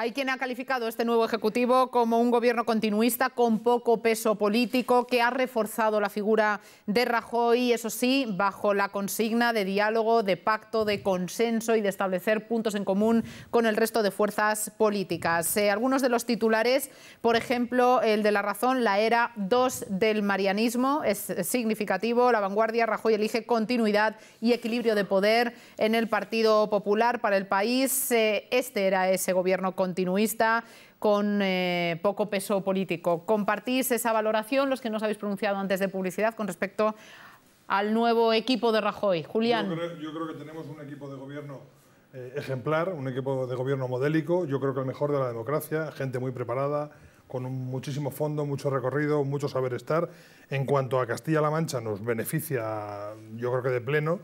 Hay quien ha calificado este nuevo Ejecutivo como un gobierno continuista con poco peso político que ha reforzado la figura de Rajoy, eso sí, bajo la consigna de diálogo, de pacto, de consenso y de establecer puntos en común con el resto de fuerzas políticas. Eh, algunos de los titulares, por ejemplo, el de la razón, la era 2 del marianismo, es significativo. La vanguardia, Rajoy elige continuidad y equilibrio de poder en el Partido Popular para el país. Eh, este era ese gobierno continuista continuista, con eh, poco peso político. ¿Compartís esa valoración, los que nos habéis pronunciado antes de publicidad, con respecto al nuevo equipo de Rajoy? Julián. Yo creo, que tenemos un equipo de gobierno eh, ejemplar, un equipo de gobierno modélico, yo creo que el mejor de la democracia, gente muy preparada, con muchísimo fondo, mucho recorrido, mucho saber estar. En cuanto a Castilla-La Mancha, nos beneficia, yo creo que de pleno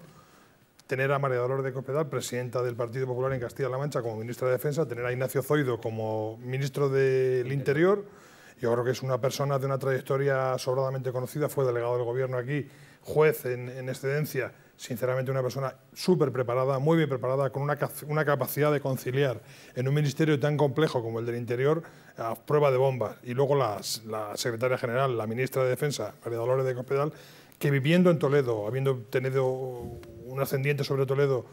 tener a María Dolores de Cospedal, presidenta del Partido Popular en Castilla-La Mancha, como ministra de Defensa, tener a Ignacio Zoido como ministro del Interior. Yo creo que es una persona de una trayectoria sobradamente conocida, fue delegado del gobierno aquí, juez en, excedencia, sinceramente una persona súper preparada, muy bien preparada, con una, capacidad de conciliar en un ministerio tan complejo como el del Interior a prueba de bombas. Y luego la secretaria general, la ministra de Defensa, María Dolores de Cospedal, que viviendo en Toledo, habiendo tenido un ascendiente sobre Toledo,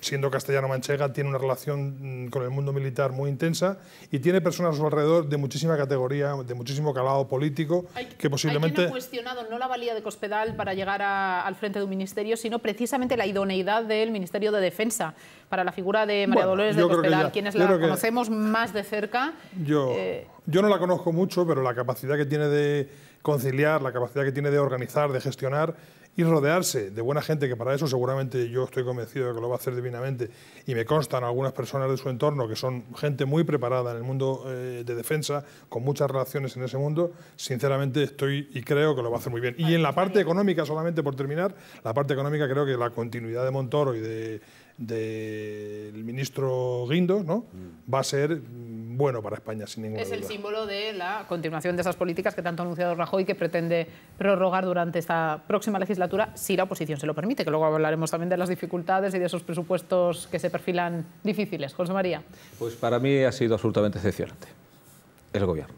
siendo castellano-manchega, tiene una relación mm, con el mundo militar muy intensa y tiene personas a su alrededor de muchísima categoría, de muchísimo calado político, que posiblemente... Hay cuestionado no la valía de Cospedal para llegar al frente de un ministerio, sino precisamente la idoneidad del Ministerio de Defensa para la figura de María Dolores de Cospedal, quienes la conocemos más de cerca. Eh, yo no la conozco mucho, pero la capacidad que tiene de conciliar, la capacidad que tiene de organizar, de gestionar y rodearse de buena gente, que para eso seguramente yo estoy convencido de que lo va a hacer divinamente, y me constan algunas personas de su entorno que son gente muy preparada en el mundo eh, de defensa, con muchas relaciones en ese mundo, sinceramente estoy y creo que lo va a hacer muy bien. Y en la parte económica, solamente por terminar, la parte económica creo que la continuidad de Montoro y de del ministro Guindos, ¿no? Mm. va a ser mm, bueno para España, sin ninguna Es el símbolo de la continuación de esas políticas que tanto ha anunciado Rajoy, que pretende prorrogar durante esta próxima legislatura, si la oposición se lo permite, que luego hablaremos también de las dificultades y de esos presupuestos que se perfilan difíciles. José María. Pues para mí ha sido absolutamente decepcionante el gobierno.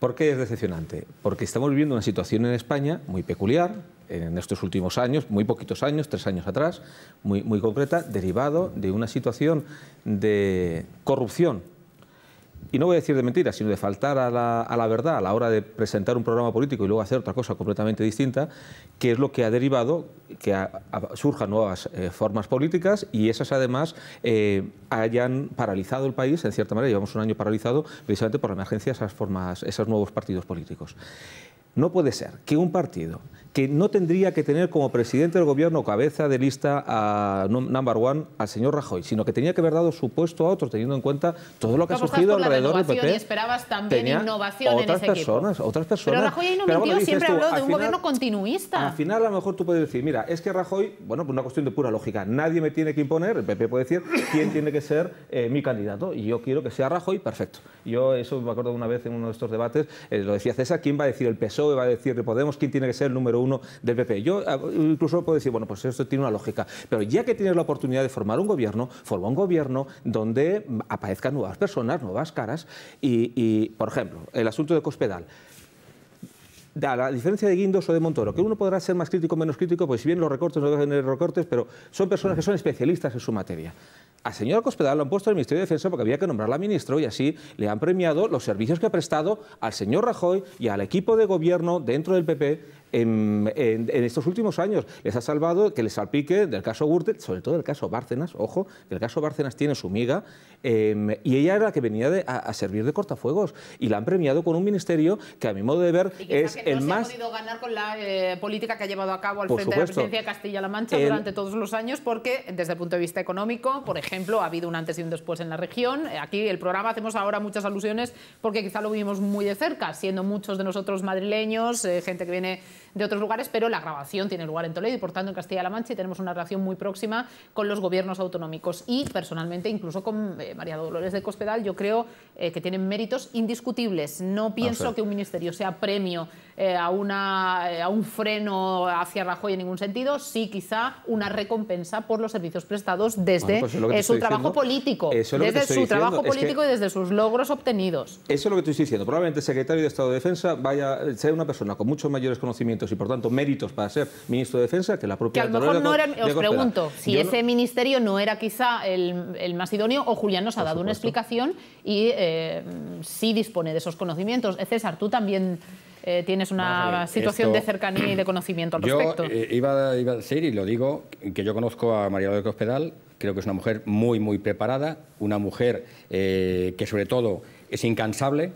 ¿Por qué es decepcionante? Porque estamos viviendo una situación en España muy peculiar, en estos últimos años, muy poquitos años, tres años atrás, muy, muy concreta, derivado de una situación de corrupción y no voy a decir de mentira, sino de faltar a la, verdad a la hora de presentar un programa político y luego hacer otra cosa completamente distinta, que es lo que ha derivado que surjan nuevas eh, formas políticas y esas además eh, hayan paralizado el país, en cierta manera, llevamos un año paralizado precisamente por la emergencia de esas formas, esos nuevos partidos políticos. No puede ser que un partido que no tendría que tener como presidente del gobierno cabeza de lista a number one al señor Rajoy, sino que tenía que haber dado su puesto a otro, teniendo en cuenta todo lo que ha surgido alrededor del PP. Y esperabas también innovación en ese Otras personas. Pero Rajoy ahí no siempre habló de un gobierno continuista. Al final, a lo mejor tú puedes decir, mira, es que Rajoy, bueno, pues una cuestión de pura lógica, nadie me tiene que imponer, el PP puede decir quién tiene que ser eh, mi candidato, y yo quiero que sea Rajoy, perfecto. Yo, eso me acuerdo una vez en uno de estos debates, eh, lo decía César, ¿quién va a decir el PSOE? va a decir Podemos quién tiene que ser el número uno del PP. Yo ah, incluso puedo decir, bueno, pues esto tiene una lógica. Pero ya que tienes la oportunidad de formar un gobierno, forma un gobierno donde aparezcan nuevas personas, nuevas caras. Y, por ejemplo, el asunto de Cospedal. A la diferencia de Guindos o de Montoro, que uno podrá ser más crítico o menos crítico, pues si bien los recortes no deben tener recortes, pero son personas que son especialistas en su materia. Al señor Cospedal lo han puesto en el Ministerio de Defensa porque había que nombrarla ministro y así le han premiado los servicios que ha prestado al señor Rajoy y al equipo de gobierno dentro del PP en, estos últimos años. Les ha salvado que les salpique del caso Gürtel, sobre todo del caso Bárcenas, ojo, que el caso Bárcenas tiene su miga, em, y ella era la que venía a, servir de cortafuegos, y la han premiado con un ministerio que a mi modo de ver es no el se más... Ha podido ganar con la eh, política que ha llevado a cabo al frente de la presidencia de Castilla-La Mancha durante todos los años, porque desde el punto de vista económico, por ejemplo, ha habido un antes y un después en la región. Aquí el programa hacemos ahora muchas alusiones porque quizá lo vivimos muy de cerca, siendo muchos de nosotros madrileños, eh, gente que viene de otros lugares, pero la grabación tiene lugar en Toledo y por tanto en Castilla-La Mancha y tenemos una relación muy próxima con los gobiernos autonómicos y personalmente incluso con eh, María Dolores de Cospedal yo creo eh, que tienen méritos indiscutibles. No pienso ah, que un ministerio sea premio eh, a, una, eh, a un freno hacia Rajoy en ningún sentido, sí quizá una recompensa por los servicios prestados desde pues eh, su trabajo político, desde su trabajo político y desde sus logros obtenidos. Eso es lo que estoy diciendo. Probablemente el secretario de Estado de Defensa vaya, sea una persona con muchos mayores conocimientos y por tanto méritos para ser ministro de Defensa que la propia... os pregunto, si ese ministerio no era quizá el, el, más idóneo o Julián nos ha dado una explicación y sí dispone de esos conocimientos. César, tú también... Eh, tienes una situación de cercanía y de conocimiento al respecto. Yo eh, iba, a decir, y lo digo, que yo conozco a María López Hospedal, creo que es una mujer muy, muy preparada, una mujer eh, que sobre todo es incansable,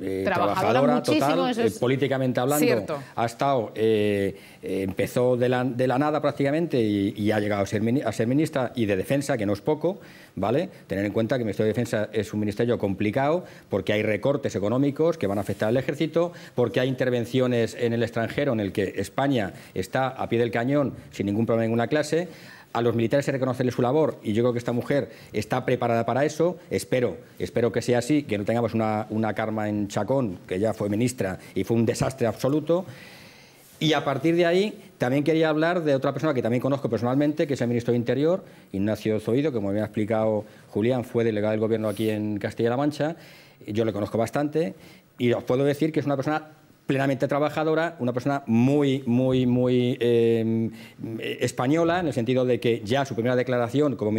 eh, trabajadora, total, eh, políticamente hablando, ha estado, eh, empezó de la, nada prácticamente y, ha llegado a ser, a ser, ministra y de defensa, que no es poco, ¿vale? Tener en cuenta que el Ministerio de Defensa es un ministerio complicado porque hay recortes económicos que van a afectar al ejército, porque hay intervenciones en el extranjero en el que España está a pie del cañón sin ningún problema en ninguna clase a los militares se su labor y yo creo que esta mujer está preparada para eso. Espero, espero que sea así, que no tengamos una, una Karma en Chacón, que ya fue ministra y fue un desastre absoluto. Y a partir de ahí, también quería hablar de otra persona que también conozco personalmente, que es el ministro de Interior, Ignacio Zoido, que como me ha explicado Julián, fue delegado del gobierno aquí en Castilla-La Mancha. Yo le conozco bastante y os puedo decir que es una persona plenamente trabajadora, una persona muy, muy, muy em, española, en el sentido de que ya su primera declaración como,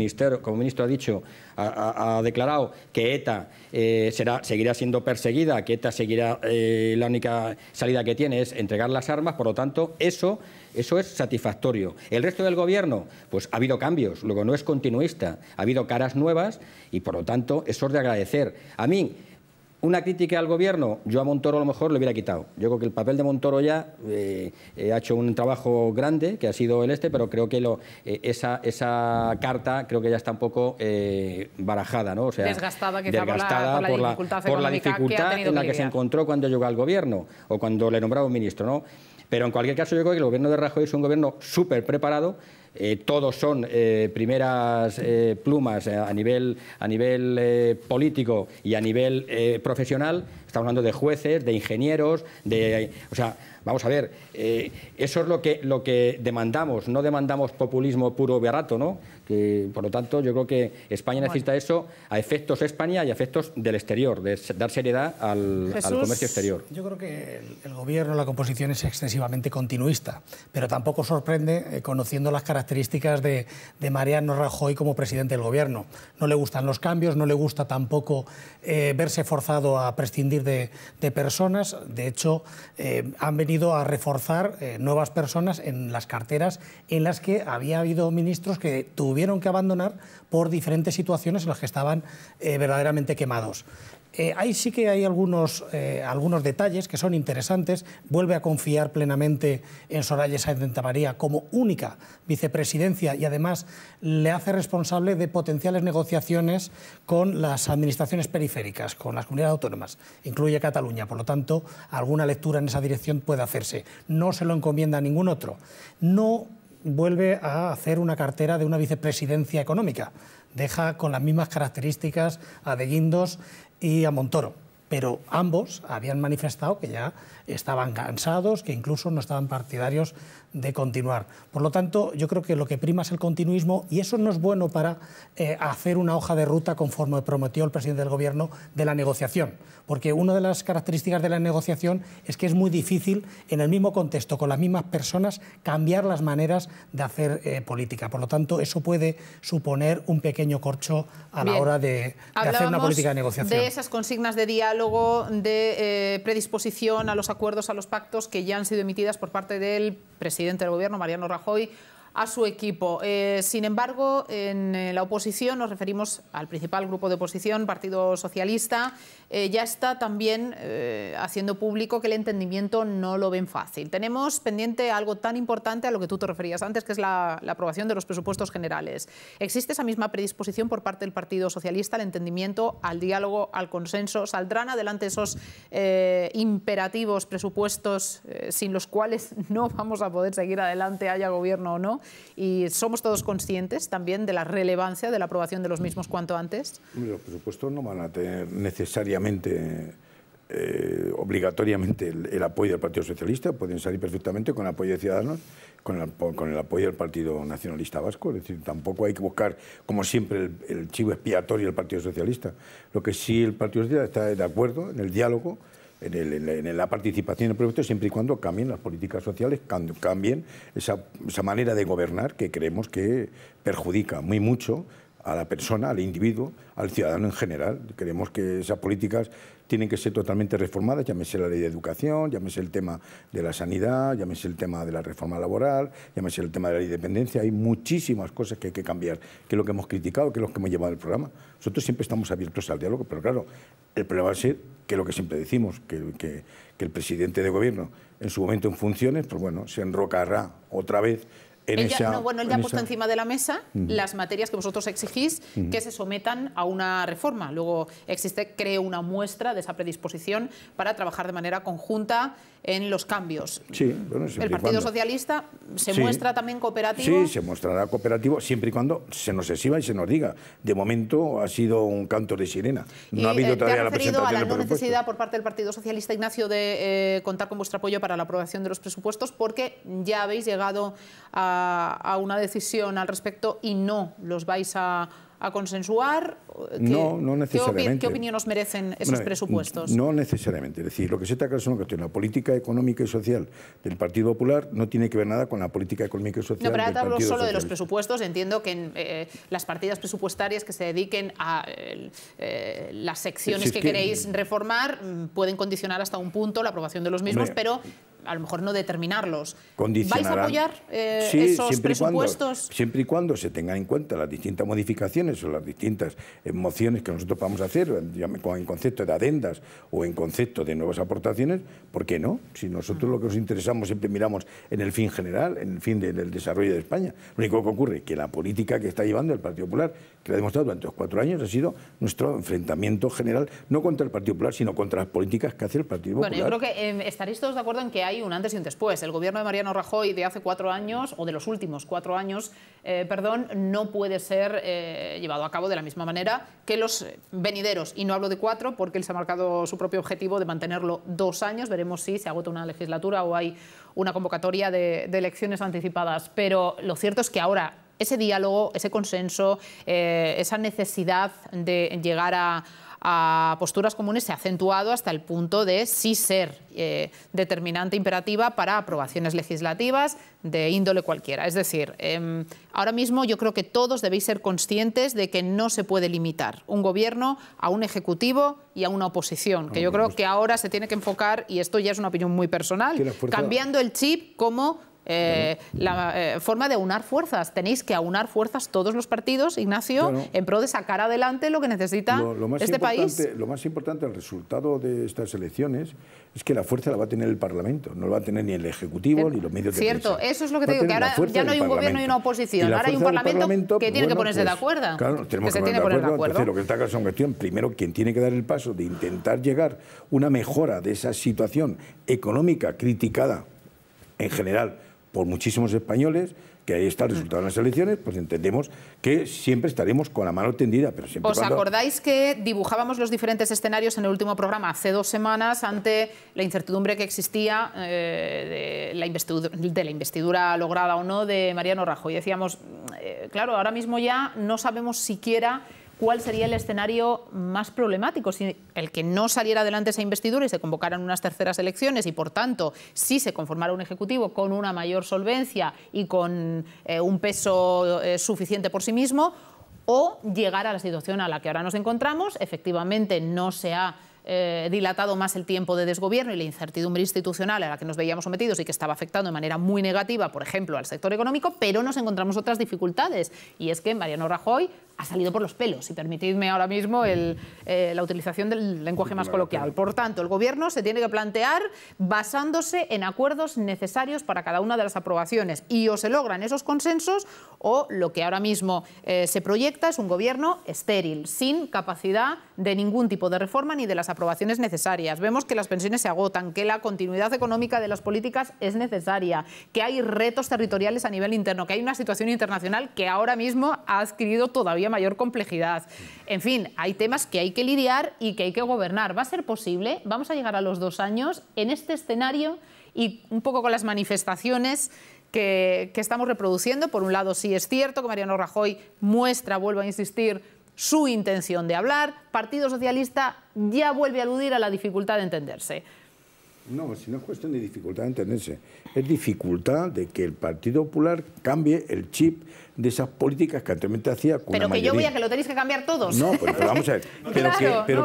como ministro ha dicho, ha, declarado que ETA eh, será, seguirá siendo perseguida, que ETA seguirá, eh, la única salida que tiene es entregar las armas, por lo tanto, eso, eso es satisfactorio. El resto del gobierno, pues ha habido cambios, luego no es continuista, ha habido caras nuevas y por lo tanto, eso es de agradecer. A mí, una crítica al gobierno, yo a Montoro a lo mejor lo hubiera quitado. Yo creo que el papel de Montoro ya eh, eh, ha hecho un trabajo grande, que ha sido el este, pero creo que eh, esa, carta creo que ya está un poco barajada, ¿no? O desgastada, por, la, dificultad, por la en la que, se encontró cuando llegó al gobierno o cuando le nombraba un ministro, ¿no? Pero en cualquier caso yo creo que el gobierno de Rajoy es un gobierno súper preparado eh, todos son eh, primeras eh, plumas a nivel, a nivel político y a nivel profesional. Estamos hablando de jueces, de ingenieros, de... o sea, vamos a ver, eso es lo que, lo que demandamos, no demandamos populismo puro berrato, ¿no? por lo tanto, yo creo que España necesita eso a efectos España y a efectos del exterior, de dar seriedad al, comercio exterior. Yo creo que el, gobierno, la composición es excesivamente continuista, pero tampoco sorprende eh, conociendo las características de, Mariano Rajoy como presidente del gobierno. No le gustan los cambios, no le gusta tampoco eh, verse forzado a prescindir de, personas. De hecho, eh, han venido a reforzar nuevas personas en las carteras en las que había habido ministros que tuvieron tuvieron que abandonar por diferentes situaciones en las que estaban eh, verdaderamente quemados. Eh, ahí sí que hay algunos, eh, algunos detalles que son interesantes. Vuelve a confiar plenamente en Soraya Sáenz de Santamaría como única vicepresidencia y además le hace responsable de potenciales negociaciones con las administraciones periféricas, con las comunidades autónomas, incluye Cataluña. Por lo tanto, alguna lectura en esa dirección puede hacerse. No se lo encomienda a ningún otro. No vuelve a hacer una cartera de una vicepresidencia económica. Deja con las mismas características a De Guindos y a Montoro. Pero ambos habían manifestado que ya estaban cansados, que incluso no estaban partidarios de continuar. Por lo tanto, yo creo que lo que prima es el continuismo y eso no es bueno para eh, hacer una hoja de ruta conforme prometió el presidente del Gobierno de la negociación, porque una de las características de la negociación es que es muy difícil en el mismo contexto, con las mismas personas, cambiar las maneras de hacer eh, política. Por lo tanto, eso puede suponer un pequeño corcho a la hora de, hacer una política de negociación. De esas consignas de diálogo, de eh, predisposición a los acuerdos, a los pactos que ya han sido emitidas por parte del presidente presidente del gobierno, Mariano Rajoy, a su equipo. Eh, sin embargo, en eh, la oposición, nos referimos al principal grupo de oposición, Partido Socialista, eh, ya está también haciendo público que el entendimiento no lo ven fácil. Tenemos pendiente algo tan importante a lo que tú te referías antes, que es la aprobación de los presupuestos generales. ¿Existe esa misma predisposición por parte del Partido Socialista al entendimiento, al diálogo, al consenso? ¿Saldrán adelante esos imperativos presupuestos sin los cuales no vamos a poder seguir adelante, haya gobierno o no? Y somos todos conscientes también de la relevancia de la aprobación de los mismos cuanto antes. Los presupuestos no van a tener necesariamente... Eh, obligatoriamente el, apoyo del Partido Socialista, pueden salir perfectamente con el apoyo de Ciudadanos, con el, apoyo del Partido Nacionalista Vasco. Es decir, tampoco hay que buscar, como siempre, el, el chivo expiatorio del Partido Socialista. Lo que sí el Partido Socialista está de acuerdo en el diálogo en, la participación el proyecto siempre y cuando cambien las políticas sociales, cambien esa manera de gobernar que creemos que perjudica muy mucho a la persona, al individuo, al ciudadano en general. Creemos que esas políticas tienen que ser totalmente reformadas, llámese la ley de educación, llámese el tema de la sanidad, llámese el tema de la reforma laboral, llámese el tema de la independencia. Hay muchísimas cosas que hay que cambiar, que es lo que hemos criticado, que es lo que hemos llevado al programa. Nosotros siempre estamos abiertos al diálogo, pero claro, el problema va a ser que lo que siempre decimos, que, que el presidente de gobierno, en su momento en funciones, pues bueno, se enrocará otra vez en bueno, él ya ha puesto encima de la mesa mm. las materias que vosotros exigís mm. que se sometan a una reforma. Luego existe, creo, una muestra de esa predisposición para trabajar de manera conjunta en los cambios. Sí, bueno, El Partido Socialista se muestra también cooperativo. Sí, se mostrará cooperativo siempre y cuando se nos exhiba y se nos diga. De momento ha sido un canto de sirena. No ha habido eh, todavía la presentación a la no necesidad por parte del Partido Socialista, Ignacio, de eh, contar con vuestro apoyo para la aprobación de los presupuestos porque ya habéis llegado a a, una decisión al respecto y no los vais a, consensuar? no, no necesariamente. ¿qué, opinión os merecen esos presupuestos? No necesariamente. Es decir, lo que se está creando es una cuestión. La política económica y social del Partido Popular no tiene que ver nada con la política económica y social. No, pero hablo solo de los presupuestos. Entiendo que eh, las partidas presupuestarias que se dediquen a eh, las secciones que, queréis reformar mm, pueden condicionar hasta un punto la aprobación de los mismos, pero a lo mejor no determinarlos. ¿Vais a apoyar eh, esos presupuestos? siempre y cuando se tengan en cuenta las distintas modificaciones o las distintas eh, mociones que nosotros vamos a hacer, en concepto de adendas o en concepto de nuevas aportaciones, ¿por qué no? Si nosotros lo que nos interesamos siempre miramos en el fin general, en el fin del desarrollo de España. Lo único que ocurre es que la política que está llevando el Partido Popular, que lo ha demostrado durante los cuatro años, ha sido nuestro enfrentamiento general, no contra el Partido Popular, sino contra las políticas que hace el Partido Popular. Bueno, yo creo que em, estaréis todos de acuerdo en que hay un antes y un después. El gobierno de Mariano Rajoy de hace cuatro años, o de los últimos cuatro años, eh, perdón, no puede ser eh, llevado a cabo de la misma manera que los eh, venideros. Y no hablo de cuatro porque él se ha marcado su propio objetivo de mantenerlo dos años. Veremos si se agota una legislatura o hay una convocatoria de, elecciones anticipadas. Pero lo cierto es que ahora ese diálogo, ese consenso, esa necesidad de llegar a a posturas comunes se ha acentuado hasta el punto de sí ser eh, determinante imperativa para aprobaciones legislativas de índole cualquiera. Es decir, em, ahora mismo yo creo que todos debéis ser conscientes de que no se puede limitar un gobierno a un ejecutivo y a una oposición, que ah, yo creo que ahora se tiene que enfocar, y esto ya es una opinión muy personal, cambiando el chip como eh, la eh, forma de aunar fuerzas. Tenéis que aunar fuerzas todos los partidos, Ignacio, en pro de sacar adelante lo que necesita este país. Lo más importante, el resultado de estas elecciones es que la fuerza la va a tener el Parlamento, no la va a tener ni el Ejecutivo eh, ni los medios Cierto, de Cierto, eso es lo que te digo, que ahora ya no hay un gobierno y una oposición, ahora hay un Parlamento, que tiene que ponerse de pues, acuerdo. Claro, tenemos que, ponerse de acuerdo. lo que está claro es una cuestión, primero, quien tiene que dar el paso de intentar llegar una mejora de esa situación económica criticada en general por muchísimos españoles, que ahí está el resultado de las elecciones, pues entendemos que siempre estaremos con la mano tendida. Pero siempre ¿Os acordáis que dibujábamos los diferentes escenarios en el último programa hace dos semanas ante la incertidumbre que existía eh, de, la investidura, lograda o no de Mariano Rajoy? Decíamos, eh, claro, ahora mismo ya no sabemos siquiera cuál sería el escenario más problemático, si el que no saliera adelante esa investidura y se convocaran unas terceras elecciones y, por tanto, si se conformara un Ejecutivo con una mayor solvencia y con eh, un peso eh, suficiente por sí mismo, o llegar a la situación a la que ahora nos encontramos, efectivamente no se ha eh, dilatado más el tiempo de desgobierno y la incertidumbre institucional a la que nos veíamos sometidos y que estaba afectando de manera muy negativa, por ejemplo, al sector económico, pero nos encontramos otras dificultades. Y es que Mariano Rajoy ha salido por los pelos, y permitidme ahora mismo el, eh, la utilización del lenguaje más coloquial. Por tanto, el Gobierno se tiene que plantear basándose en acuerdos necesarios para cada una de las aprobaciones y o se logran esos consensos o lo que ahora mismo eh, se proyecta es un Gobierno estéril, sin capacidad de ningún tipo de reforma ni de las aprobaciones necesarias. Vemos que las pensiones se agotan, que la continuidad económica de las políticas es necesaria, que hay retos territoriales a nivel interno, que hay una situación internacional que ahora mismo ha adquirido todavía mayor complejidad. En fin, hay temas que hay que lidiar y que hay que gobernar. ¿Va a ser posible? ¿Vamos a llegar a los dos años en este escenario y un poco con las manifestaciones? Que, que estamos reproduciendo. Por un lado, sí es cierto que Mariano Rajoy muestra, vuelvo a insistir, su intención de hablar. Partido Socialista ya vuelve a aludir a la dificultad de entenderse. No, si no es cuestión de dificultad de entenderse, es dificultad de que el Partido Popular cambie el chip de esas políticas que anteriormente hacía Pero que yo a que lo tenéis que cambiar todos. No, pero, vamos a ver. pero A ver,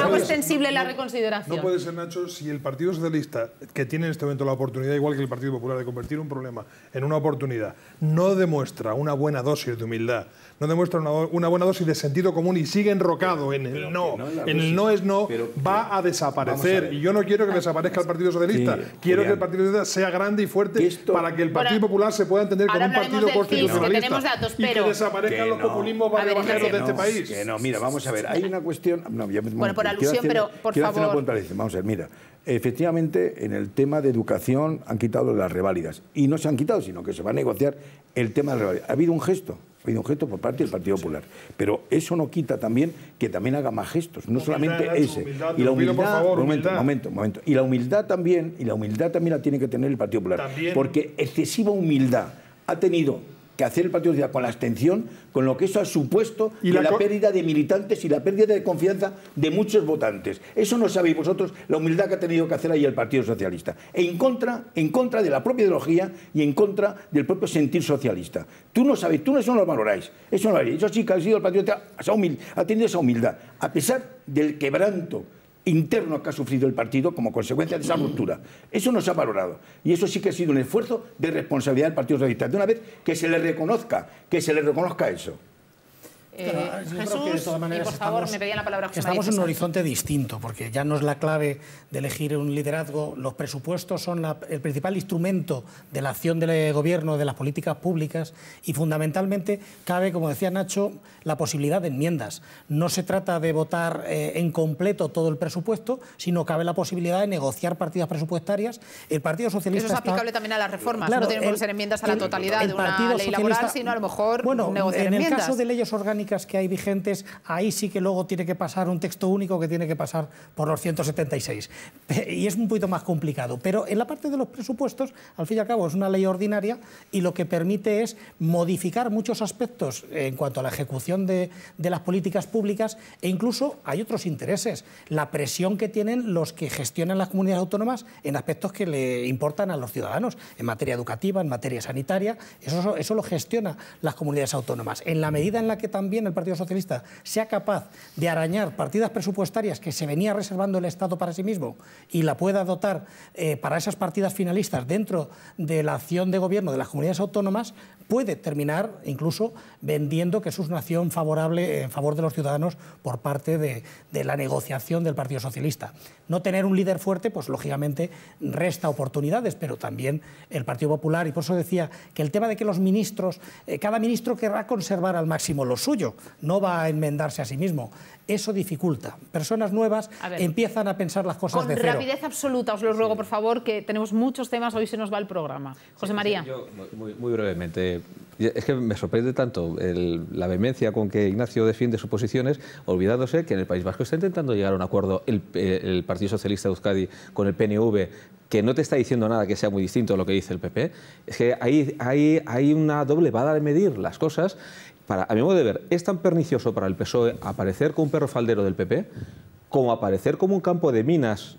hago extensible, la reconsideración. No puede ser, Nacho, si el Partido Socialista, que tiene en este momento la oportunidad, igual que el Partido Popular, de convertir un problema en una oportunidad, no demuestra una buena dosis de humildad, no demuestra una, buena dosis de sentido común y sigue enrocado en el no, en el no es no, va a desaparecer. y yo no quiero que desaparezca el Partido Socialista. quiero que el Partido Socialista sea grande y fuerte para que el Partido Popular se pueda entender como un partido constitucionalista. sí tenemos datos, pero... Y que desaparezcan los populismos para de este país. Que no, mira, vamos a ver, hay una cuestión... bueno, por alusión, pero por favor... vamos a ver, mira, efectivamente en el tema de educación han quitado las reválidas. Y no se han quitado, sino que se va a negociar el tema de las reválidas. Ha habido un gesto hay un gesto por parte del Partido Popular. Pero eso no quita también que también haga más gestos, no solamente ese. y la humildad, momento, momento, Y la humildad también, y la humildad también la tiene que tener el Partido Popular. Porque excesiva humildad ha tenido que hacer el Partido Socialista con la abstención, con lo que eso ha supuesto y la, pérdida de militantes y la pérdida de confianza de muchos votantes. Eso no sabéis vosotros la humildad que ha tenido que hacer ahí el Partido Socialista. en contra, en contra de la propia ideología y en contra del propio sentir socialista. Tú no sabes, tú no los lo valoráis. Eso no lo valoráis. Eso sí que ha sido el Partido Socialista, ha tenido esa humildad, a pesar del quebranto internos que ha sufrido el partido como consecuencia de esa mm. ruptura. Eso no se ha valorado. Y eso sí que ha sido un esfuerzo de responsabilidad del Partido Socialista. De una vez que se le reconozca, que se le reconozca eso. Eh, claro, por favor, me pedían la palabra José Estamos en un horizonte distinto, porque ya no es la clave de elegir un liderazgo. Los presupuestos son el principal instrumento de la acción del eh, gobierno, de las políticas públicas, y fundamentalmente cabe, como decía Nacho, la posibilidad de enmiendas. No se trata de votar eh, en completo todo el presupuesto, sino cabe la posibilidad de negociar partidas presupuestarias. El Partido Socialista. Eso es aplicable también a las reformas, no tenemos que ser enmiendas a la totalidad de una ley laboral, sino a lo mejor negociar en enmiendas. En el caso de leyes organizadas que hay vigentes, ahí sí que luego tiene que pasar un texto único que tiene que pasar por los 176. Y es un poquito más complicado. Pero en la parte de los presupuestos, al fin y al cabo, es una ley ordinaria y lo que permite es modificar muchos aspectos en cuanto a la ejecución de, de las políticas públicas e incluso hay otros intereses. La presión que tienen los que gestionan las comunidades autónomas en aspectos que le importan a los ciudadanos, en materia educativa, en materia sanitaria, eso, eso lo gestiona las comunidades autónomas. En la medida en la que también bien el Partido Socialista sea capaz de arañar partidas presupuestarias que se venía reservando el Estado para sí mismo y la pueda dotar eh, para esas partidas finalistas dentro de la acción de gobierno de las comunidades autónomas, puede terminar incluso vendiendo que es una acción favorable eh, en favor de los ciudadanos por parte de, de la negociación del Partido Socialista. No tener un líder fuerte, pues lógicamente resta oportunidades, pero también el Partido Popular, y por eso decía que el tema de que los ministros, eh, cada ministro querrá conservar al máximo lo suyo, no va a enmendarse a sí mismo. Eso dificulta. Personas nuevas empiezan a pensar las cosas con de rapidez absoluta, os lo ruego, por favor, que tenemos muchos temas, hoy se nos va el programa. José María. muy, brevemente. Es que me sorprende tanto la vehemencia con que Ignacio defiende sus posiciones, olvidándose que en el País Vasco está intentando llegar a un acuerdo el, Partido Socialista de Euskadi con el PNV que no te está diciendo nada que sea muy distinto a lo que dice el PP, es que hay, hay, hay una doble vara de medir las cosas a mi modo de ver, es tan pernicioso para el PSOE aparecer con un perro faldero del PP como aparecer como un campo de minas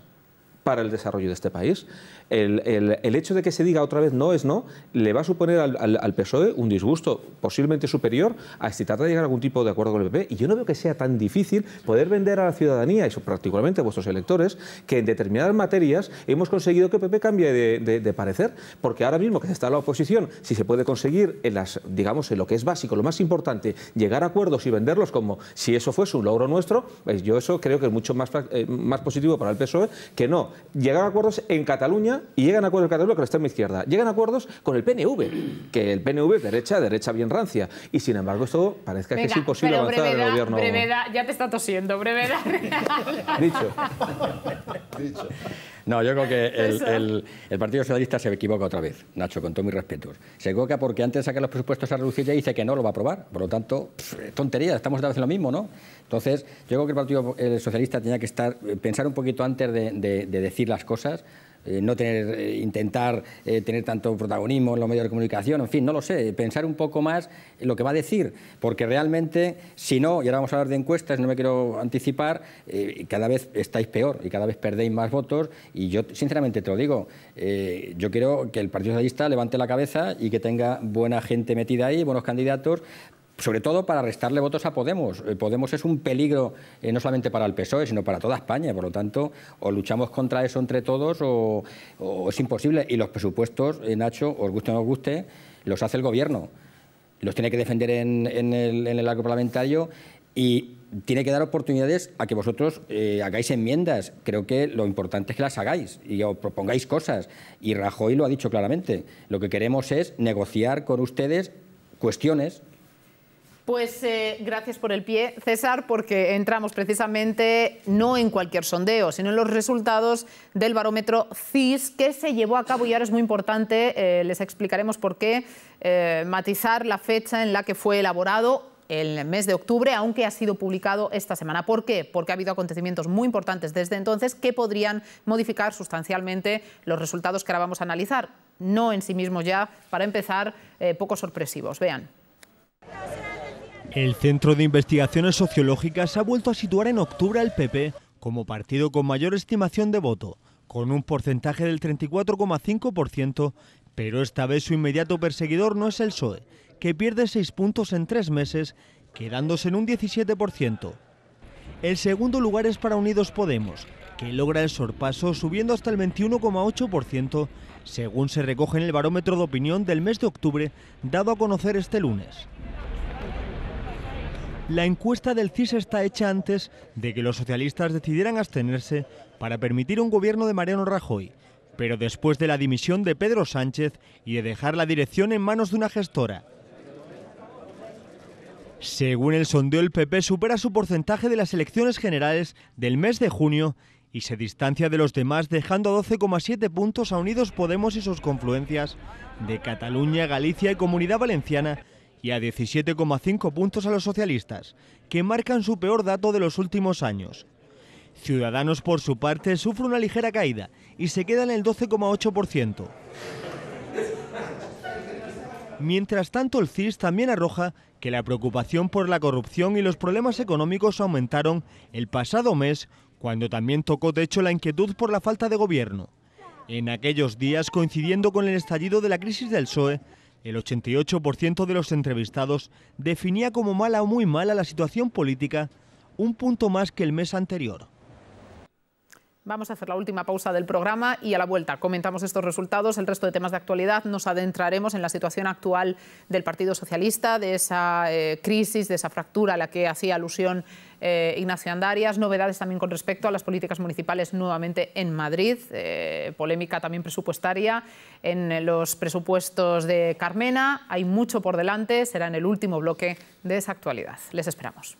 para el desarrollo de este país. El, hecho de que se diga otra vez no es no, le va a suponer al, al, PSOE un disgusto posiblemente superior a si trata de llegar a algún tipo de acuerdo con el PP. Y yo no veo que sea tan difícil poder vender a la ciudadanía, y particularmente a vuestros electores, que en determinadas materias hemos conseguido que el PP cambie de, parecer, porque ahora mismo que está la oposición, si se puede conseguir en las, digamos, en lo que es básico, lo más importante, llegar a acuerdos y venderlos como si eso fuese un logro nuestro, pues yo eso creo que es mucho más, eh, más positivo para el PSOE que no llegan a acuerdos en Cataluña y llegan a acuerdos en Cataluña con la mi izquierda. Llegan a acuerdos con el PNV, que el PNV derecha, derecha bien rancia. Y sin embargo, esto parece que es imposible avanzar en el gobierno. Brevedad, ya te está tosiendo, brevedad. Dicho. Dicho. No, yo creo que el, Partido Socialista se equivoca otra vez, Nacho, con todo mi respeto. Se equivoca porque antes de sacar los presupuestos a reducir ya dice que no lo va a aprobar. Por lo tanto, tontería, estamos otra vez en lo mismo, ¿no? Entonces, yo creo que el Partido Socialista tenía que estar, eh, pensar un poquito antes de decir las cosas eh, no tener, eh, intentar eh, tener tanto protagonismo en los medios de comunicación, en fin, no lo sé, pensar un poco más en lo que va a decir, porque realmente, si no, y ahora vamos a hablar de encuestas, no me quiero anticipar, cada vez estáis peor y cada vez perdéis más votos, y yo sinceramente te lo digo, yo quiero que el Partido Socialista levante la cabeza y que tenga buena gente metida ahí, buenos candidatos, sobre todo para restarle votos a Podemos. Eh, Podemos es un peligro eh, no solamente para el PSOE, sino para toda España. Por lo tanto, o luchamos contra eso entre todos o, es imposible. Y los presupuestos, eh, Nacho, os guste o no os guste, los hace el Gobierno. Los tiene que defender en, el, en parlamentario y tiene que dar oportunidades a que vosotros hagáis enmiendas. Creo que lo importante es que las hagáis y os propongáis cosas. Y Rajoy lo ha dicho claramente. Lo que queremos es negociar con ustedes cuestiones pues eh, gracias por el pie, César, porque entramos precisamente no en cualquier sondeo, sino en los resultados del barómetro CIS que se llevó a cabo y ahora es muy importante, eh, les explicaremos por qué, eh, matizar la fecha en la que fue elaborado el mes de octubre, aunque ha sido publicado esta semana. ¿Por qué? Porque ha habido acontecimientos muy importantes desde entonces que podrían modificar sustancialmente los resultados que ahora vamos a analizar. No en sí mismos ya, para empezar, poco sorpresivos. Vean. El Centro de Investigaciones Sociológicas ha vuelto a situar en octubre al PP como partido con mayor estimación de voto, con un porcentaje del 34,5%, pero esta vez su inmediato perseguidor no es el PSOE, que pierde seis puntos en tres meses, quedándose en un 17%. El segundo lugar es para Unidos Podemos, que logra el sorpaso subiendo hasta el 21,8%, según se recoge en el barómetro de opinión del mes de octubre dado a conocer este lunes. La encuesta del CIS está hecha antes de que los socialistas decidieran abstenerse para permitir un gobierno de Mariano Rajoy, pero después de la dimisión de Pedro Sánchez y de dejar la dirección en manos de una gestora. Según el sondeo, el PP supera su porcentaje de las elecciones generales del mes de junio y se distancia de los demás dejando 12,7 puntos a Unidos Podemos y sus confluencias de Cataluña, Galicia y Comunidad Valenciana y a 17,5 puntos a los socialistas, que marcan su peor dato de los últimos años. Ciudadanos, por su parte, sufre una ligera caída y se queda en el 12,8%. Mientras tanto, el CIS también arroja que la preocupación por la corrupción y los problemas económicos aumentaron el pasado mes, cuando también tocó techo la inquietud por la falta de gobierno. En aquellos días, coincidiendo con el estallido de la crisis del PSOE, el 88% de los entrevistados definía como mala o muy mala la situación política, un punto más que el mes anterior. Vamos a hacer la última pausa del programa y a la vuelta comentamos estos resultados, el resto de temas de actualidad, nos adentraremos en la situación actual del Partido Socialista, de esa eh, crisis, de esa fractura a la que hacía alusión eh, Ignacio Andarias, novedades también con respecto a las políticas municipales nuevamente en Madrid, eh, polémica también presupuestaria en los presupuestos de Carmena, hay mucho por delante, será en el último bloque de esa actualidad. Les esperamos.